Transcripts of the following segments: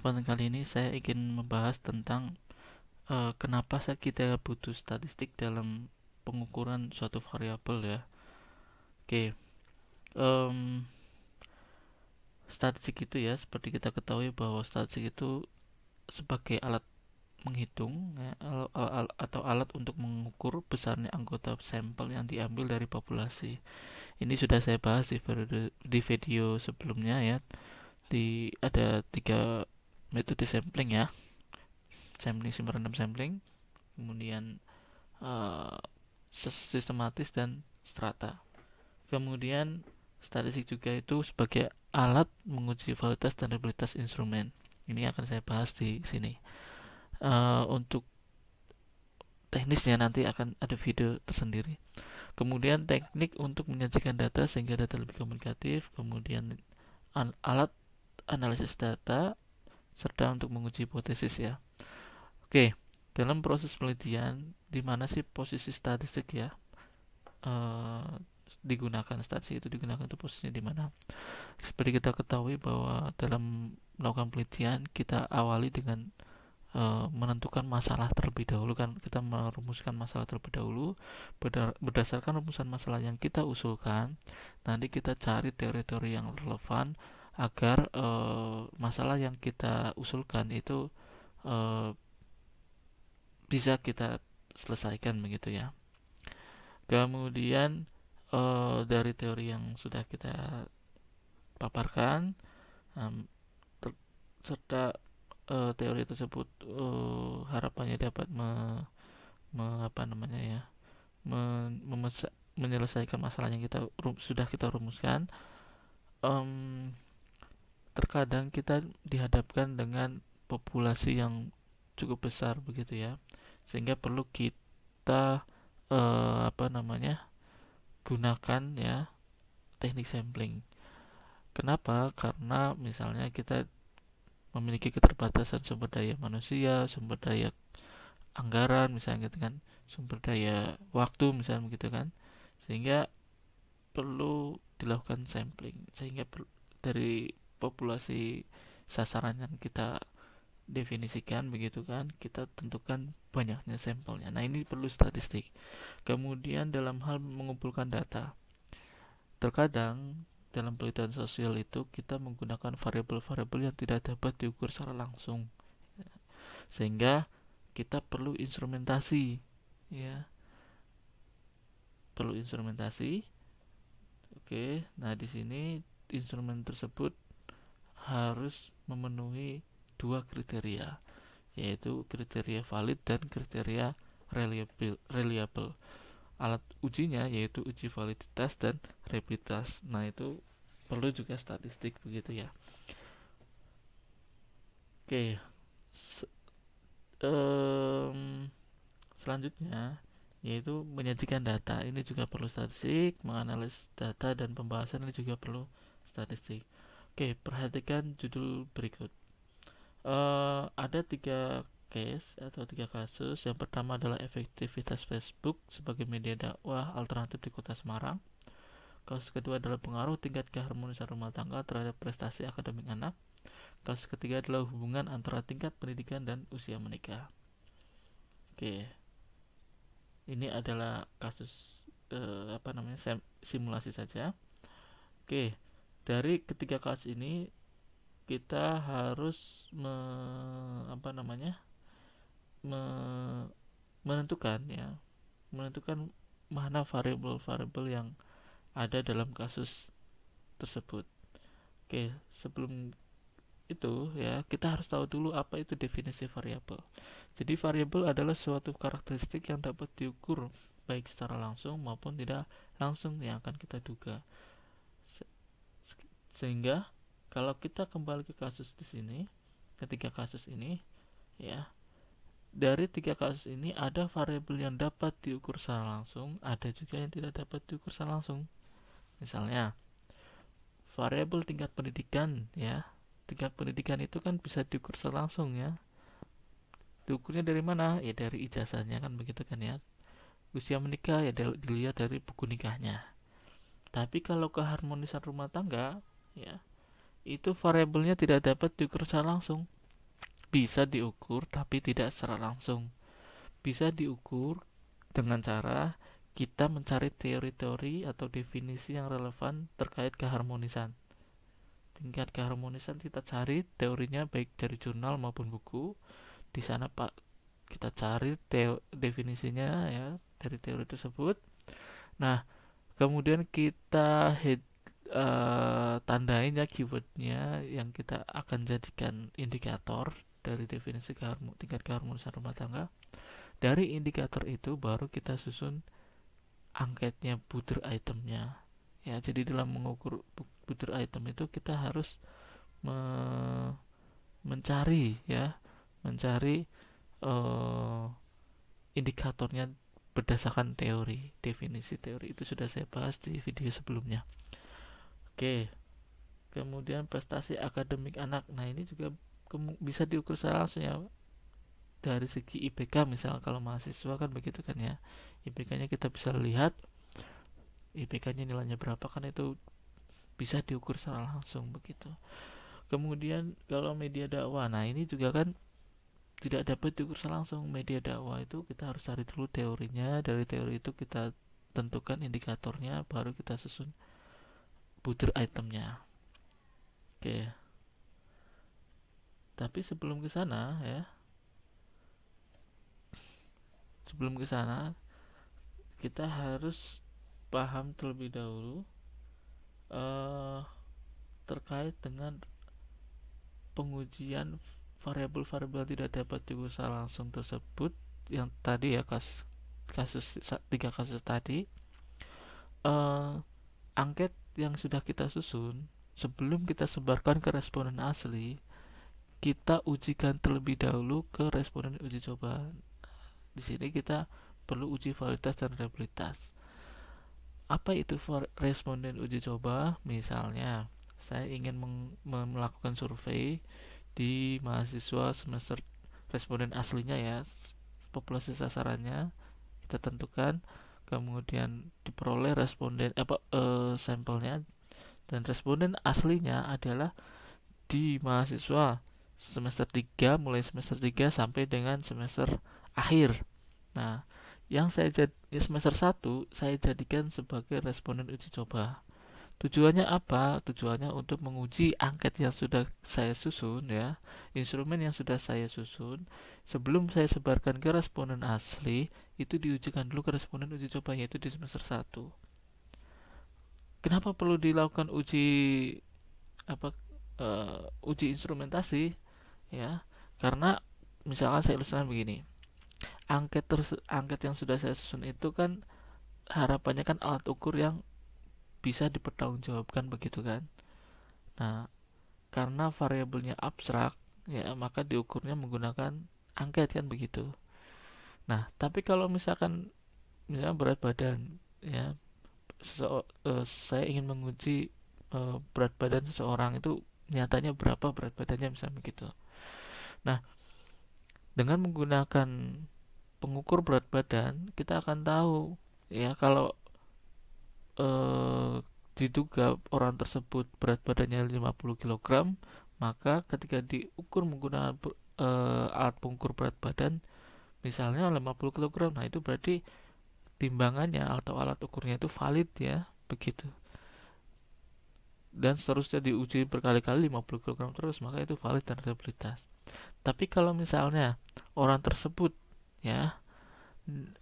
kesempatan kali ini saya ingin membahas tentang uh, kenapa kita butuh statistik dalam pengukuran suatu variabel ya. Oke, okay. um, statistik itu ya seperti kita ketahui bahwa statistik itu sebagai alat menghitung ya, al al al atau alat untuk mengukur besarnya anggota sampel yang diambil dari populasi. Ini sudah saya bahas di video, di video sebelumnya ya. Di ada tiga metode sampling ya sampling simpanan random sampling kemudian uh, sistematis dan strata kemudian statistik juga itu sebagai alat menguji validitas dan reliabilitas instrumen ini akan saya bahas di sini uh, untuk teknisnya nanti akan ada video tersendiri kemudian teknik untuk menyajikan data sehingga data lebih komunikatif kemudian alat analisis data serta untuk menguji hipotesis ya. Oke, dalam proses penelitian di mana sih posisi statistik ya e, digunakan statistik itu digunakan itu posisinya di mana? Seperti kita ketahui bahwa dalam melakukan penelitian kita awali dengan e, menentukan masalah terlebih dahulu kan kita merumuskan masalah terlebih dahulu berdasarkan rumusan masalah yang kita usulkan nanti kita cari teori-teori yang relevan agar e, masalah yang kita usulkan itu e, bisa kita selesaikan begitu ya. Kemudian e, dari teori yang sudah kita paparkan e, serta e, teori tersebut e, harapannya dapat me, me apa namanya ya me, menyelesaikan masalah yang kita sudah kita rumuskan. Um, terkadang kita dihadapkan dengan populasi yang cukup besar begitu ya sehingga perlu kita eh, apa namanya gunakan ya teknik sampling kenapa karena misalnya kita memiliki keterbatasan sumber daya manusia sumber daya anggaran misalnya gitu kan sumber daya waktu misalnya begitu kan sehingga perlu dilakukan sampling sehingga dari populasi sasaran yang kita definisikan begitu kan kita tentukan banyaknya sampelnya nah ini perlu statistik kemudian dalam hal mengumpulkan data terkadang dalam penelitian sosial itu kita menggunakan variabel-variabel yang tidak dapat diukur secara langsung sehingga kita perlu instrumentasi ya perlu instrumentasi oke nah di sini instrumen tersebut harus memenuhi dua kriteria yaitu kriteria valid dan kriteria reliable, reliable. Alat ujinya yaitu uji validitas dan repitas. Nah, itu perlu juga statistik begitu ya. Oke. Se um, selanjutnya yaitu menyajikan data. Ini juga perlu statistik, menganalisis data dan pembahasan ini juga perlu statistik. Oke, perhatikan judul berikut. Uh, ada tiga case atau tiga kasus. Yang pertama adalah efektivitas Facebook sebagai media dakwah alternatif di Kota Semarang. Kasus kedua adalah pengaruh tingkat keharmonisan rumah tangga terhadap prestasi akademik anak. Kasus ketiga adalah hubungan antara tingkat pendidikan dan usia menikah. Oke, ini adalah kasus uh, apa namanya simulasi saja. Oke dari ketiga kelas ini kita harus me, apa namanya me, menentukan ya menentukan mana variabel-variabel yang ada dalam kasus tersebut. Oke, sebelum itu ya kita harus tahu dulu apa itu definisi variabel. Jadi variabel adalah suatu karakteristik yang dapat diukur baik secara langsung maupun tidak langsung yang akan kita duga. Sehingga kalau kita kembali ke kasus di sini, ketiga kasus ini, ya, dari tiga kasus ini ada variabel yang dapat diukur secara langsung, ada juga yang tidak dapat diukur secara langsung. Misalnya, variabel tingkat pendidikan, ya, tingkat pendidikan itu kan bisa diukur secara langsung ya. Diukurnya dari mana? Ya dari ijazahnya kan begitu kan ya. Usia menikah ya dilihat dari buku nikahnya. Tapi kalau keharmonisan rumah tangga ya itu variabelnya tidak dapat diukur secara langsung bisa diukur tapi tidak secara langsung bisa diukur dengan cara kita mencari teori-teori atau definisi yang relevan terkait keharmonisan tingkat keharmonisan kita cari teorinya baik dari jurnal maupun buku di sana pak kita cari teo, definisinya ya dari teori tersebut nah kemudian kita head Eh, tandain ya keywordnya yang kita akan jadikan indikator dari definisi keharmo tingkat keharmonisan rumah tangga dari indikator itu baru kita susun angketnya butir itemnya ya jadi dalam mengukur butir item itu kita harus me mencari ya mencari uh, indikatornya berdasarkan teori definisi teori itu sudah saya bahas di video sebelumnya Oke. Kemudian prestasi akademik anak. Nah, ini juga bisa diukur secara langsung ya. Dari segi IPK misal kalau mahasiswa kan begitu kan ya. IPK-nya kita bisa lihat IPK-nya nilainya berapa kan itu bisa diukur secara langsung begitu. Kemudian kalau media dakwah. Nah, ini juga kan tidak dapat diukur secara langsung media dakwah itu kita harus cari dulu teorinya dari teori itu kita tentukan indikatornya baru kita susun butir itemnya oke tapi sebelum ke sana ya sebelum ke sana kita harus paham terlebih dahulu uh, terkait dengan pengujian variabel-variabel tidak dapat diusah langsung tersebut yang tadi ya kasus kasus tiga kasus tadi uh, angket yang sudah kita susun, sebelum kita sebarkan ke responden asli, kita ujikan terlebih dahulu ke responden uji coba. Di sini kita perlu uji validitas dan reliabilitas. Apa itu responden uji coba? Misalnya, saya ingin melakukan survei di mahasiswa semester responden aslinya ya, populasi sasarannya kita tentukan kemudian diperoleh responden apa eh, sampelnya dan responden aslinya adalah di mahasiswa semester 3 mulai semester 3 sampai dengan semester akhir. Nah, yang saya jad, ya, semester 1 saya jadikan sebagai responden uji coba. Tujuannya apa? Tujuannya untuk menguji angket yang sudah saya susun ya, instrumen yang sudah saya susun sebelum saya sebarkan ke responden asli itu diujikan dulu ke responden uji coba yaitu di semester 1 kenapa perlu dilakukan uji apa uh, uji instrumentasi ya karena misalkan saya ilustrasikan begini angket terus angket yang sudah saya susun itu kan harapannya kan alat ukur yang bisa dipertanggungjawabkan begitu kan nah karena variabelnya abstrak ya maka diukurnya menggunakan angket kan begitu Nah, tapi kalau misalkan misalkan berat badan ya uh, saya ingin menguji uh, berat badan seseorang itu nyatanya berapa berat badannya misalnya begitu. Nah, dengan menggunakan pengukur berat badan kita akan tahu ya kalau eh, diduga orang tersebut berat badannya 50 kg maka ketika diukur menggunakan eh, alat pengukur berat badan misalnya 50 kg nah itu berarti timbangannya atau alat ukurnya itu valid ya begitu dan seterusnya diuji berkali-kali 50 kg terus maka itu valid dan reliabilitas. tapi kalau misalnya orang tersebut ya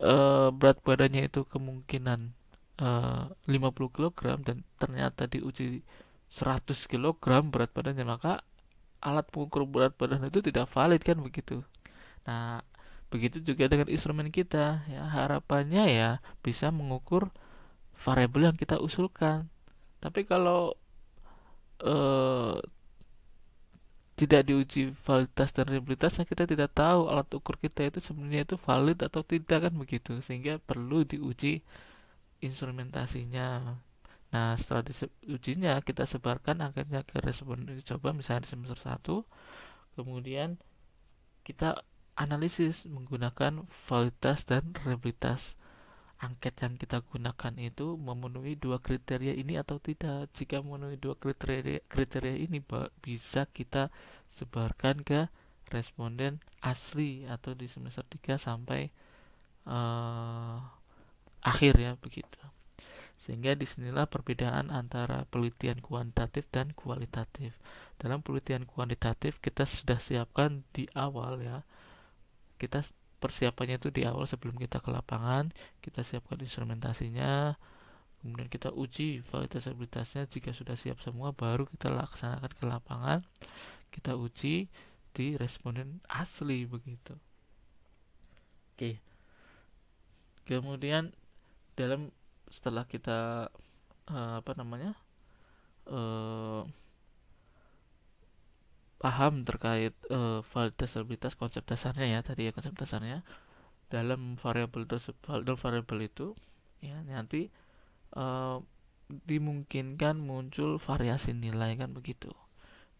e, berat badannya itu kemungkinan e, 50 kg dan ternyata diuji 100 kg berat badannya maka alat pengukur berat badan itu tidak valid kan begitu nah Begitu juga dengan instrumen kita, ya harapannya ya bisa mengukur variabel yang kita usulkan. Tapi kalau eh, tidak diuji validitas dan reliabilitasnya kita tidak tahu alat ukur kita itu sebenarnya itu valid atau tidak kan begitu sehingga perlu diuji instrumentasinya nah setelah diujinya kita sebarkan akhirnya ke responden coba misalnya di semester 1 kemudian kita analisis menggunakan validitas dan reliabilitas angket yang kita gunakan itu memenuhi dua kriteria ini atau tidak jika memenuhi dua kriteria kriteria ini bisa kita sebarkan ke responden asli atau di semester 3 sampai uh, akhir ya begitu sehingga disinilah perbedaan antara penelitian kuantitatif dan kualitatif dalam penelitian kuantitatif kita sudah siapkan di awal ya kita persiapannya itu di awal sebelum kita ke lapangan kita siapkan instrumentasinya kemudian kita uji validitas stabilitasnya jika sudah siap semua baru kita laksanakan ke lapangan kita uji di responden asli begitu oke kemudian dalam setelah kita uh, apa namanya uh, paham terkait uh, eh, validitas stabilitas konsep dasarnya ya tadi ya konsep dasarnya dalam variabel tersebut dalam variabel itu ya nanti uh, dimungkinkan muncul variasi nilai kan begitu.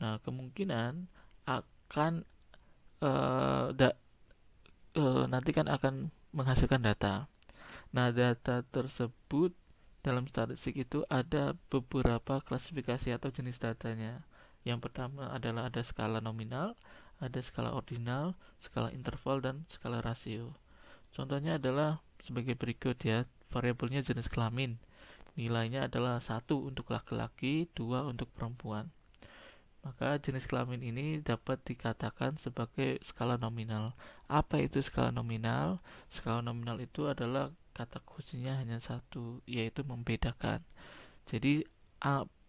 Nah kemungkinan akan uh, da, uh, nanti kan akan menghasilkan data. Nah data tersebut dalam statistik itu ada beberapa klasifikasi atau jenis datanya. Yang pertama adalah ada skala nominal, ada skala ordinal, skala interval, dan skala rasio. Contohnya adalah sebagai berikut ya, variabelnya jenis kelamin. Nilainya adalah satu untuk laki-laki, dua untuk perempuan. Maka jenis kelamin ini dapat dikatakan sebagai skala nominal. Apa itu skala nominal? Skala nominal itu adalah kata kuncinya hanya satu, yaitu membedakan. Jadi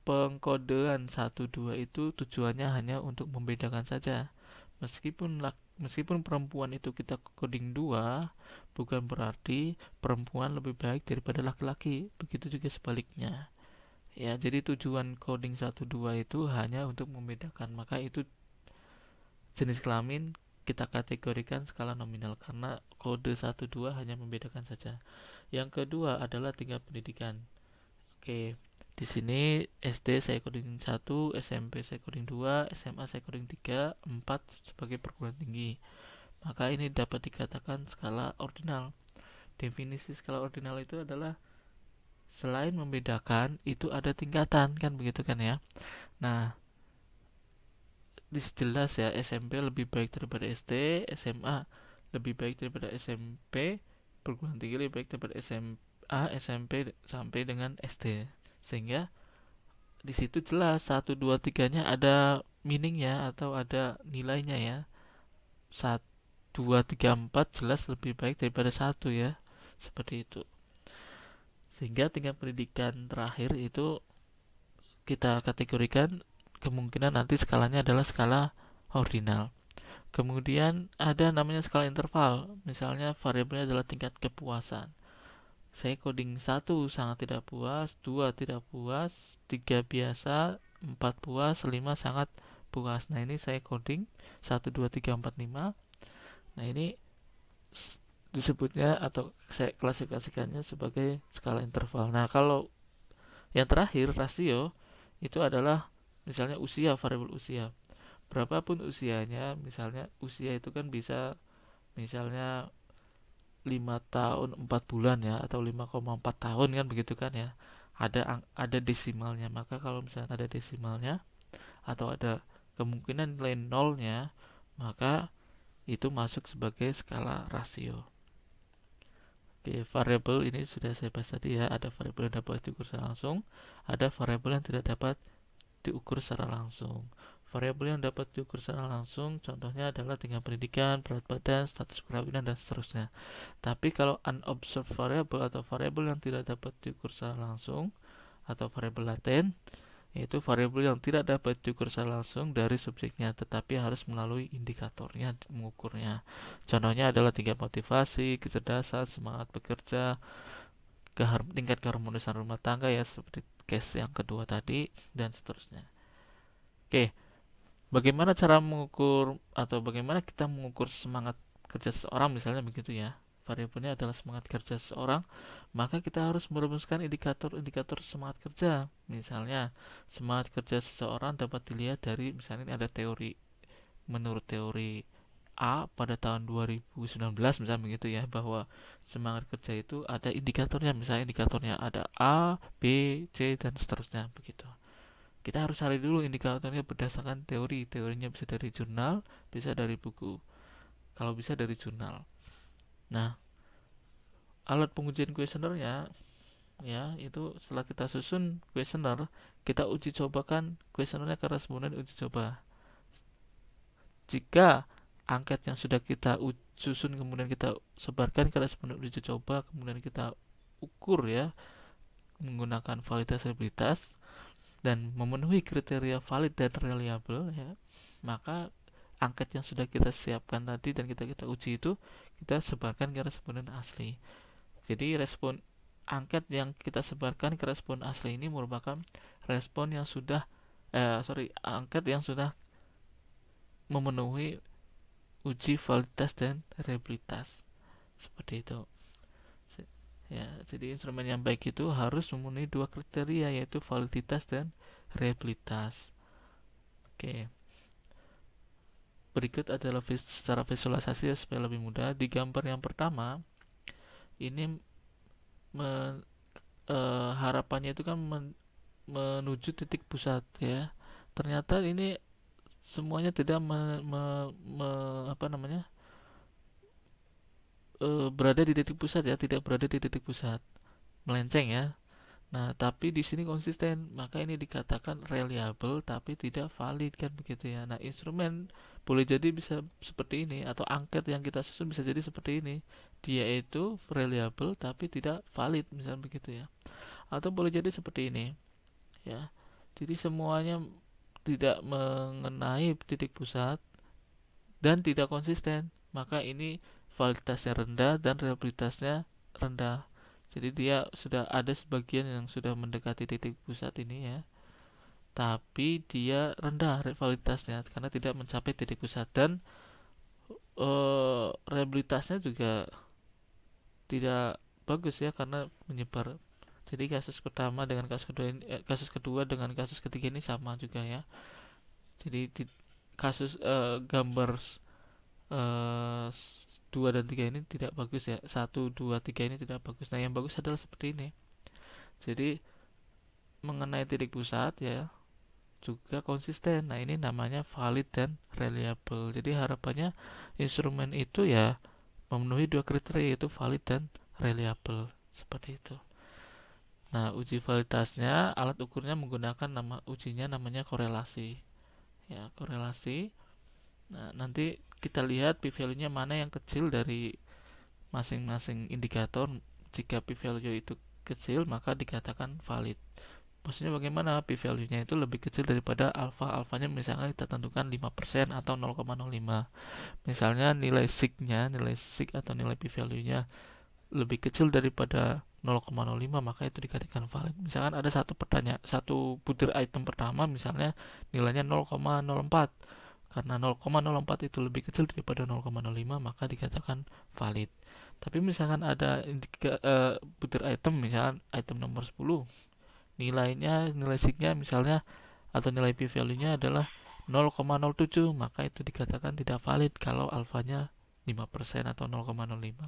pengkodean 12 itu tujuannya hanya untuk membedakan saja. Meskipun meskipun perempuan itu kita coding 2, bukan berarti perempuan lebih baik daripada laki-laki. Begitu juga sebaliknya. Ya, jadi tujuan coding 12 itu hanya untuk membedakan. Maka itu jenis kelamin kita kategorikan skala nominal karena kode 1 2 hanya membedakan saja. Yang kedua adalah tingkat pendidikan. Oke. Okay. Di sini SD saya coding 1, SMP saya coding 2, SMA saya coding 3, 4 sebagai perguruan tinggi. Maka ini dapat dikatakan skala ordinal. Definisi skala ordinal itu adalah selain membedakan itu ada tingkatan kan begitu kan ya. Nah, jelas ya SMP lebih baik daripada SD, SMA lebih baik daripada SMP, perguruan tinggi lebih baik daripada SMA, SMP sampai dengan SD sehingga di situ jelas satu dua tiganya ada meaningnya atau ada nilainya ya satu dua tiga empat jelas lebih baik daripada satu ya seperti itu sehingga tingkat pendidikan terakhir itu kita kategorikan kemungkinan nanti skalanya adalah skala ordinal kemudian ada namanya skala interval misalnya variabelnya adalah tingkat kepuasan saya coding satu sangat tidak puas, dua tidak puas, tiga biasa, empat puas, lima sangat puas. Nah ini saya coding satu dua tiga empat lima. Nah ini disebutnya atau saya klasifikasikannya sebagai skala interval. Nah kalau yang terakhir rasio itu adalah misalnya usia variabel usia. Berapapun usianya, misalnya usia itu kan bisa misalnya lima tahun empat bulan ya atau 5,4 tahun kan begitu kan ya ada ada desimalnya maka kalau misalnya ada desimalnya atau ada kemungkinan nilai nolnya maka itu masuk sebagai skala rasio Oke, variabel ini sudah saya bahas tadi ya. Ada variabel yang dapat diukur secara langsung, ada variabel yang tidak dapat diukur secara langsung. Variabel yang dapat diukur secara langsung contohnya adalah tingkat pendidikan, berat badan, status perkawinan, dan seterusnya. Tapi kalau unobserved variable atau variabel yang tidak dapat diukur secara langsung atau variabel laten, yaitu variabel yang tidak dapat diukur secara langsung dari subjeknya tetapi harus melalui indikatornya mengukurnya. Contohnya adalah tingkat motivasi, kecerdasan, semangat bekerja, tingkat keharmonisan rumah tangga ya seperti case yang kedua tadi dan seterusnya. Oke. Okay bagaimana cara mengukur atau bagaimana kita mengukur semangat kerja seseorang misalnya begitu ya variabelnya adalah semangat kerja seseorang maka kita harus merumuskan indikator-indikator semangat kerja misalnya semangat kerja seseorang dapat dilihat dari misalnya ini ada teori menurut teori A pada tahun 2019 misalnya begitu ya bahwa semangat kerja itu ada indikatornya misalnya indikatornya ada A, B, C dan seterusnya begitu kita harus cari dulu indikatornya berdasarkan teori teorinya bisa dari jurnal bisa dari buku kalau bisa dari jurnal nah alat pengujian kuesionernya ya itu setelah kita susun kuesioner kita uji cobakan kuesionernya ke responden uji coba jika angket yang sudah kita susun kemudian kita sebarkan ke responden uji coba kemudian kita ukur ya menggunakan validitas reliabilitas dan memenuhi kriteria valid dan reliable ya maka angket yang sudah kita siapkan tadi dan kita kita uji itu kita sebarkan ke responden asli jadi respon angket yang kita sebarkan ke respon asli ini merupakan respon yang sudah eh, sorry angket yang sudah memenuhi uji validitas dan reliabilitas seperti itu Ya, jadi instrumen yang baik itu harus memenuhi dua kriteria yaitu validitas dan reliabilitas. Oke. Berikut adalah vis secara visualisasi ya supaya lebih mudah. Di gambar yang pertama ini e, harapannya itu kan men, menuju titik pusat ya. Ternyata ini semuanya tidak me, me, me, apa namanya? Eh, berada di titik pusat ya, tidak berada di titik pusat. Melenceng ya. Nah, tapi di sini konsisten, maka ini dikatakan reliable tapi tidak valid kan begitu ya. Nah, instrumen boleh jadi bisa seperti ini atau angket yang kita susun bisa jadi seperti ini. Dia itu reliable tapi tidak valid misalnya begitu ya. Atau boleh jadi seperti ini. Ya. Jadi semuanya tidak mengenai titik pusat dan tidak konsisten, maka ini validitasnya rendah dan reliabilitasnya rendah jadi dia sudah ada sebagian yang sudah mendekati titik pusat ini ya tapi dia rendah validitasnya karena tidak mencapai titik pusat dan e, reliabilitasnya juga tidak bagus ya karena menyebar jadi kasus pertama dengan kasus kedua ini, eh, kasus kedua dengan kasus ketiga ini sama juga ya jadi di, kasus e, gambar uh, 2 dan 3 ini tidak bagus ya 1, 2, 3 ini tidak bagus nah yang bagus adalah seperti ini jadi mengenai titik pusat ya juga konsisten nah ini namanya valid dan reliable jadi harapannya instrumen itu ya memenuhi dua kriteria yaitu valid dan reliable seperti itu nah uji validitasnya alat ukurnya menggunakan nama ujinya namanya korelasi ya korelasi nah nanti kita lihat p value-nya mana yang kecil dari masing-masing indikator jika p value itu kecil maka dikatakan valid maksudnya bagaimana p value-nya itu lebih kecil daripada alfa alfanya misalnya kita tentukan 5% atau 0,05 misalnya nilai sig nya nilai sig atau nilai p value-nya lebih kecil daripada 0,05 maka itu dikatakan valid misalkan ada satu pertanyaan satu butir item pertama misalnya nilainya 0,04 karena 0,04 itu lebih kecil daripada 0,05 maka dikatakan valid tapi misalkan ada indika, uh, butir item misalkan item nomor 10 nilainya nilai signya misalnya atau nilai p value nya adalah 0,07 maka itu dikatakan tidak valid kalau alfanya 5% atau 0,05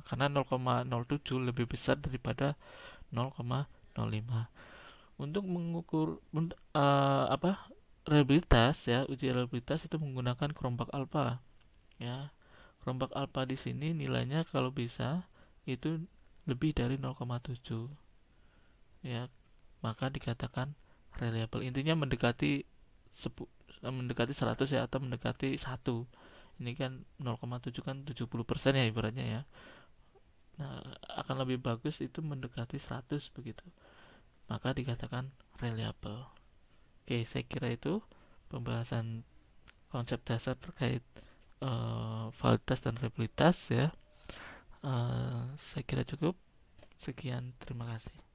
karena 0,07 lebih besar daripada 0,05 untuk mengukur uh, apa reliabilitas ya uji reliabilitas itu menggunakan kerombak alpha ya kerombak alpha di sini nilainya kalau bisa itu lebih dari 0,7 ya maka dikatakan reliable intinya mendekati sepu, mendekati 100 ya atau mendekati satu ini kan 0,7 kan 70% persen ya ibaratnya ya nah akan lebih bagus itu mendekati 100 begitu maka dikatakan reliable Oke, saya kira itu pembahasan konsep dasar terkait uh, eh, validitas dan reliabilitas ya. Uh, saya kira cukup. Sekian, terima kasih.